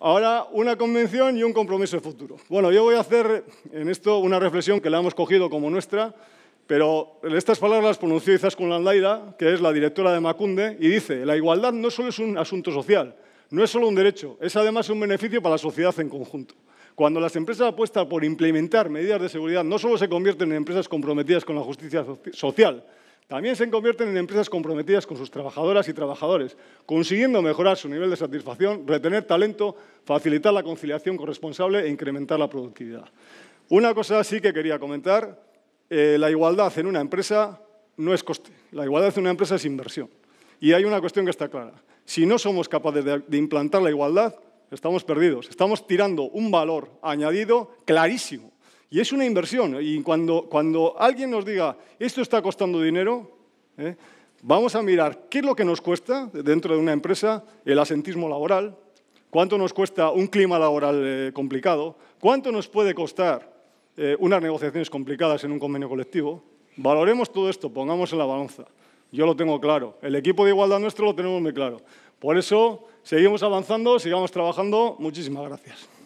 Ahora, una convención y un compromiso de futuro. Bueno, yo voy a hacer en esto una reflexión que la hemos cogido como nuestra, pero estas palabras las pronunció Izaskun Landaira, que es la directora de Macunde, y dice, la igualdad no solo es un asunto social, no es solo un derecho, es además un beneficio para la sociedad en conjunto. Cuando las empresas apuestan por implementar medidas de seguridad, no solo se convierten en empresas comprometidas con la justicia social, también se convierten en empresas comprometidas con sus trabajadoras y trabajadores, consiguiendo mejorar su nivel de satisfacción, retener talento, facilitar la conciliación corresponsable e incrementar la productividad. Una cosa sí que quería comentar, eh, la igualdad en una empresa no es coste, la igualdad en una empresa es inversión. Y hay una cuestión que está clara, si no somos capaces de implantar la igualdad, estamos perdidos, estamos tirando un valor añadido clarísimo y es una inversión. Y cuando, alguien nos diga, esto está costando dinero, ¿eh? vamos a mirar qué es lo que nos cuesta dentro de una empresa el asentismo laboral, cuánto nos cuesta un clima laboral eh, complicado, cuánto nos puede costar eh, unas negociaciones complicadas en un convenio colectivo. Valoremos todo esto, pongamos en la balanza. Yo lo tengo claro. El equipo de igualdad nuestro lo tenemos muy claro. Por eso, seguimos avanzando, sigamos trabajando. Muchísimas gracias.